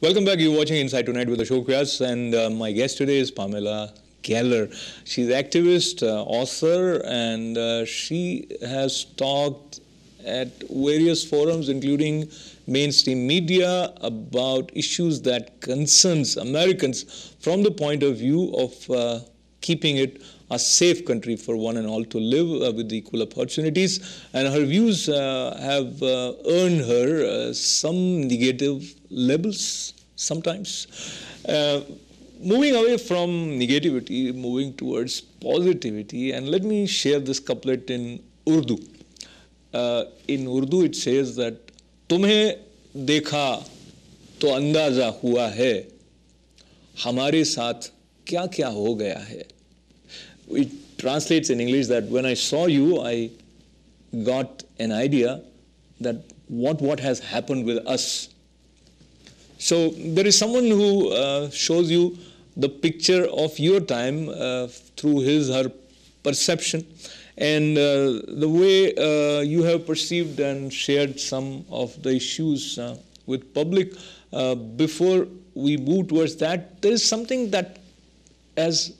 Welcome back. You're watching Inside Tonight with Ashok Vyas and uh, my guest today is Pamela Keller. She's activist, uh, author, and uh, she has talked at various forums, including mainstream media, about issues that concerns Americans from the point of view of uh, keeping it a safe country for one and all to live uh, with equal opportunities. And her views uh, have uh, earned her uh, some negative labels sometimes. Uh, moving away from negativity, moving towards positivity, and let me share this couplet in Urdu. Uh, in Urdu, it says that Tumhe dekha to andaza hua hai. हमारे साथ क्या क्या हो गया है it translates in English that when I saw you, I got an idea that what, what has happened with us. So there is someone who uh, shows you the picture of your time uh, through his, her perception and uh, the way uh, you have perceived and shared some of the issues uh, with public uh, before we move towards that there is something that as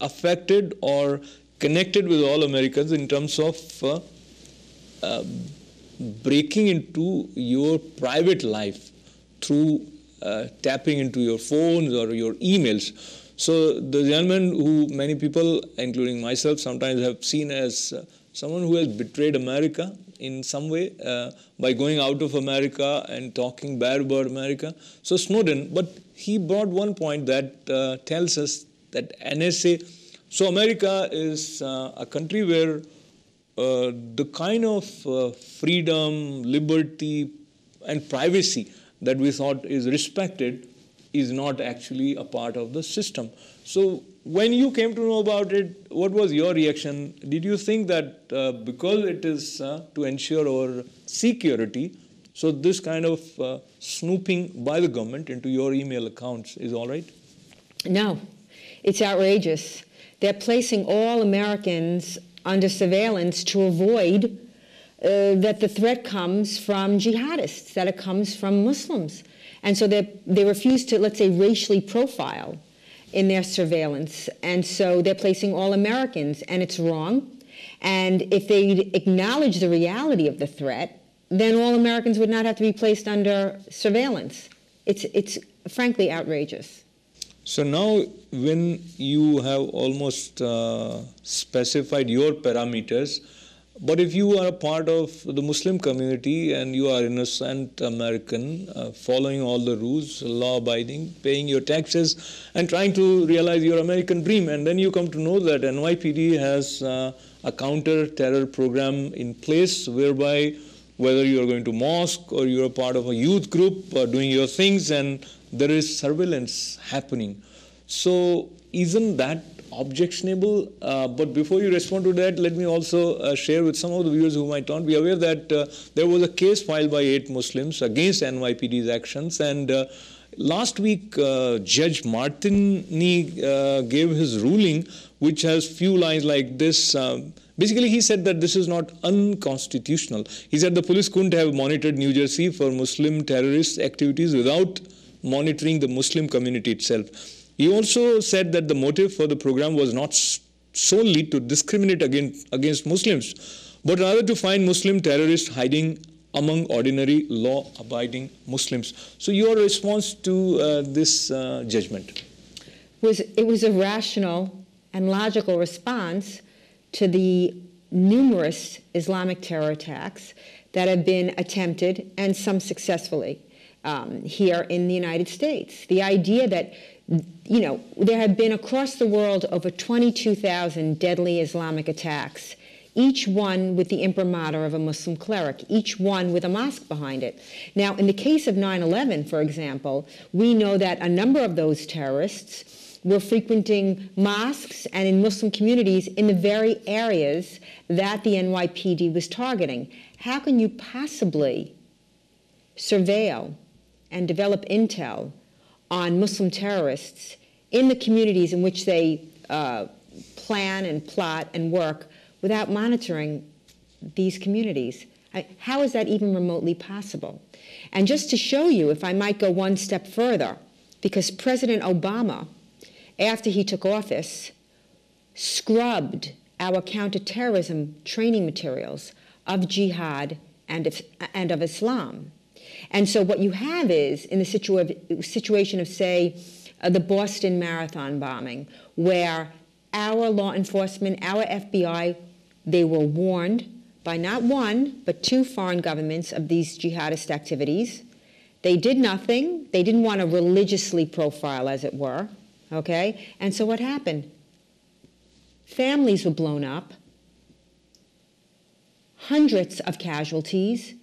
affected or connected with all Americans in terms of uh, uh, breaking into your private life through uh, tapping into your phones or your emails. So the gentleman who many people, including myself, sometimes have seen as uh, someone who has betrayed America in some way uh, by going out of America and talking bad about America. So Snowden, but he brought one point that uh, tells us that NSA. So America is uh, a country where uh, the kind of uh, freedom, liberty, and privacy that we thought is respected is not actually a part of the system. So when you came to know about it, what was your reaction? Did you think that uh, because it is uh, to ensure our security, so this kind of uh, snooping by the government into your email accounts is all right? No, it's outrageous. They're placing all Americans under surveillance to avoid uh, that the threat comes from jihadists, that it comes from Muslims. And so they, refuse to, let's say, racially profile in their surveillance. And so they're placing all Americans, and it's wrong. And if they acknowledge the reality of the threat, then all Americans would not have to be placed under surveillance. It's, it's frankly outrageous. So now when you have almost uh, specified your parameters, but if you are a part of the Muslim community and you are innocent American, uh, following all the rules, law abiding, paying your taxes, and trying to realize your American dream, and then you come to know that NYPD has uh, a counter terror program in place whereby whether you're going to mosque or you're part of a youth group uh, doing your things and there is surveillance happening. So isn't that objectionable? Uh, but before you respond to that, let me also uh, share with some of the viewers who might not be aware that uh, there was a case filed by eight Muslims against NYPD's actions. And uh, last week, uh, Judge Martini uh, gave his ruling, which has few lines like this. Basically, he said that this is not unconstitutional. He said the police couldn't have monitored New Jersey for Muslim terrorist activities without monitoring the Muslim community itself. He also said that the motive for the program was not solely to discriminate against, against Muslims, but rather to find Muslim terrorists hiding among ordinary law-abiding Muslims. So your response to uh, this uh, judgment? Was, it was a rational and logical response to the numerous Islamic terror attacks that have been attempted and some successfully um, here in the United States. The idea that you know, there have been across the world over 22,000 deadly Islamic attacks, each one with the imprimatur of a Muslim cleric, each one with a mosque behind it. Now, in the case of 9 11, for example, we know that a number of those terrorists were frequenting mosques and in Muslim communities in the very areas that the NYPD was targeting. How can you possibly surveil and develop intel on Muslim terrorists in the communities in which they uh, plan and plot and work without monitoring these communities. I, how is that even remotely possible? And just to show you, if I might go one step further, because President Obama, after he took office, scrubbed our counterterrorism training materials of jihad and of, and of Islam. And so what you have is in the situa- situation of, say, uh, the Boston Marathon bombing, where our law enforcement, our FBI, they were warned by not one, but two foreign governments of these jihadist activities. They did nothing. They didn't want to religiously profile, as it were. Okay? And so what happened? Families were blown up, hundreds of casualties,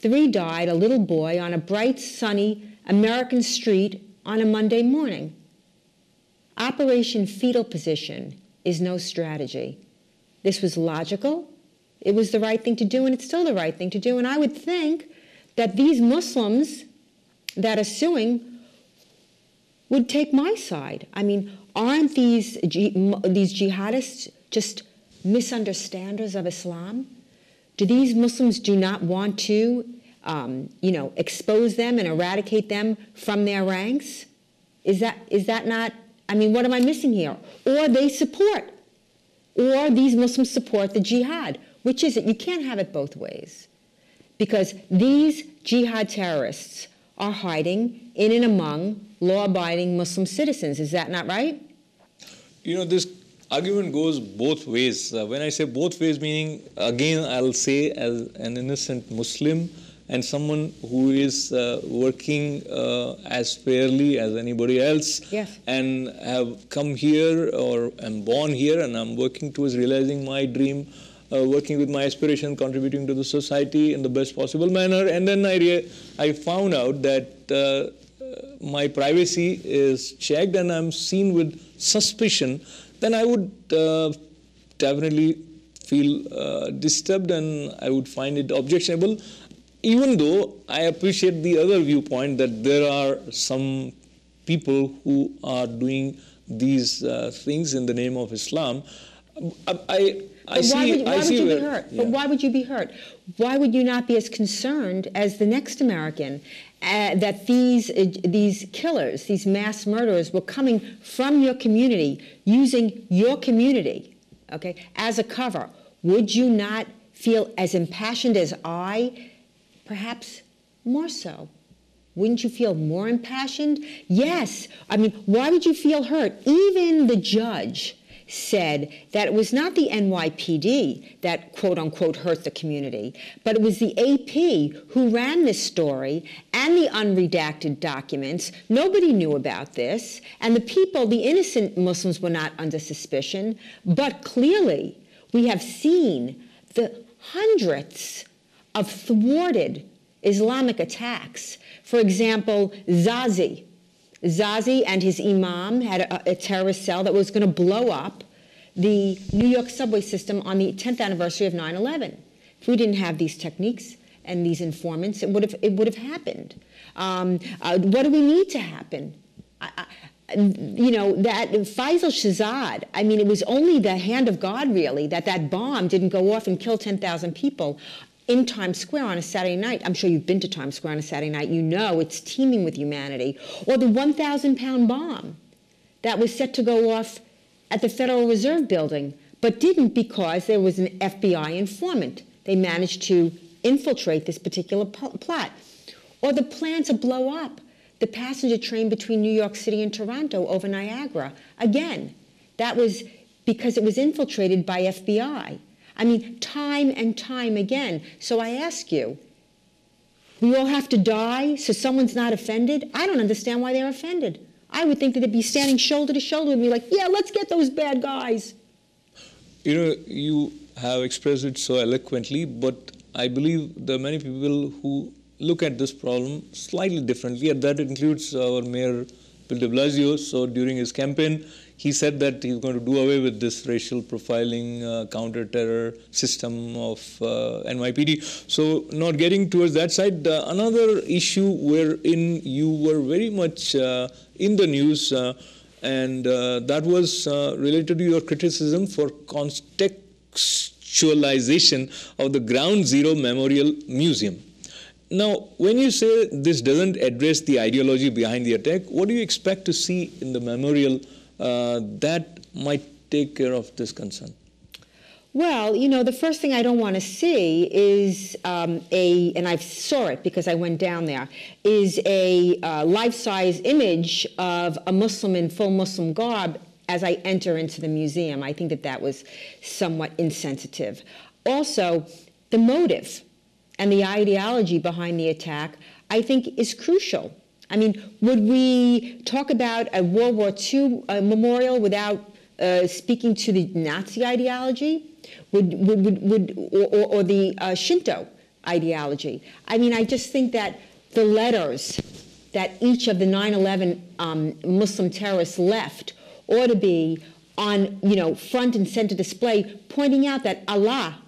Three died, a little boy, on a bright, sunny American street on a Monday morning. Operation Fetal Position is no strategy. This was logical, it was the right thing to do, and it's still the right thing to do. And I would think that these Muslims that are suing would take my side. I mean, aren't these, these jihadists just misunderstanders of Islam? Do these Muslims do not want to, um, you know, expose them and eradicate them from their ranks? Is that is that not? I mean, what am I missing here? Or they support, or these Muslims support the jihad. Which is it? You can't have it both ways, because these jihad terrorists are hiding in and among law-abiding Muslim citizens. Is that not right? You know, this argument goes both ways. Uh, when I say both ways, meaning again, I'll say as an innocent Muslim and someone who is uh, working uh, as fairly as anybody else and have come here or am born here and I'm working towards realizing my dream. Uh, working with my aspiration, contributing to the society in the best possible manner. And then I, I found out that uh, my privacy is checked and I'm seen with suspicion then I would uh, definitely feel uh, disturbed and I would find it objectionable, even though I appreciate the other viewpoint that there are some people who are doing these uh, things in the name of Islam. I, I, I see, why would, why I would you where, be hurt? Yeah. But why would you be hurt? Why would you not be as concerned as the next American uh, that these, uh, these killers, these mass murderers, were coming from your community, using your community, okay, as a cover, would you not feel as impassioned as I? Perhaps more so. Wouldn't you feel more impassioned? Yes. I mean, why would you feel hurt? Even the judge said that it was not the NYPD that quote unquote hurt the community, but it was the AP who ran this story and the unredacted documents. Nobody knew about this, and the people, the innocent Muslims, were not under suspicion. But clearly, we have seen the hundreds of thwarted Islamic attacks. For example, Zazi, Zazi and his imam had a, a terrorist cell that was going to blow up the New York subway system on the 10th anniversary of 9 11. If we didn't have these techniques and these informants, it would have, it would have happened. Um, uh, what do we need to happen? I, I, you know that Faisal Shahzad. I mean, it was only the hand of God, really, that that bomb didn't go off and kill 10,000 people in Times Square on a Saturday night. I'm sure you've been to Times Square on a Saturday night. You know it's teeming with humanity. Or the 1,000 pound bomb that was set to go off at the Federal Reserve Building, but didn't because there was an FBI informant. They managed to infiltrate this particular plot. Or the plan to blow up the passenger train between New York City and Toronto over Niagara. Again, that was because it was infiltrated by FBI. I mean, time and time again. So I ask you, we all have to die so someone's not offended? I don't understand why they're offended. I would think that they'd be standing shoulder to shoulder with me, like, yeah, let's get those bad guys. You know, you have expressed it so eloquently, but I believe there are many people who look at this problem slightly differently, and that includes our Mayor Bill de Blasio. So during his campaign, he said that he's going to do away with this racial profiling uh, counter-terror system of uh, NYPD. So not getting towards that side, uh, another issue wherein you were very much uh, in the news, uh, and uh, that was related to your criticism for contextualization of the Ground Zero Memorial Museum. Now, when you say this doesn't address the ideology behind the attack, what do you expect to see in the memorial uh, that might take care of this concern? Well, you know, the first thing I don't want to see is um, a, and I saw it because I went down there, is a uh, life-size image of a Muslim in full Muslim garb as I enter into the museum. I think that that was somewhat insensitive. Also, the motive and the ideology behind the attack, I think, is crucial I mean, would we talk about a World War II uh, memorial without uh, speaking to the Nazi ideology? Would, would, would, would or, or, the uh, Shinto ideology? I mean, I just think that the letters that each of the 9/11 um, Muslim terrorists left ought to be on, you know, front and center display, pointing out that Allah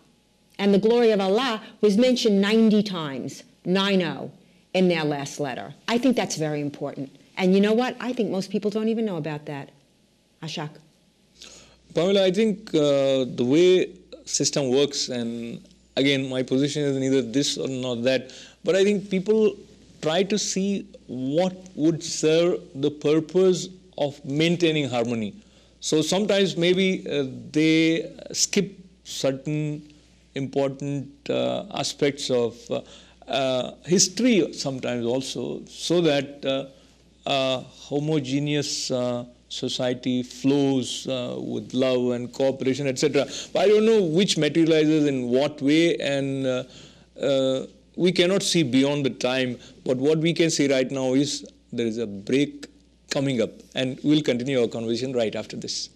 and the glory of Allah was mentioned 90 times, 9-0 in their last letter. I think that's very important. And you know what? I think most people don't even know about that. Ashok. Pamela, I think uh, the way system works, and again, my position is neither this or not that, but I think people try to see what would serve the purpose of maintaining harmony. So sometimes maybe uh, they skip certain important uh, aspects of uh, uh, history sometimes also, so that uh, homogeneous uh, society flows uh, with love and cooperation, etc. But I don't know which materializes in what way, and uh, uh, we cannot see beyond the time. But what we can see right now is there is a break coming up, and we'll continue our conversation right after this.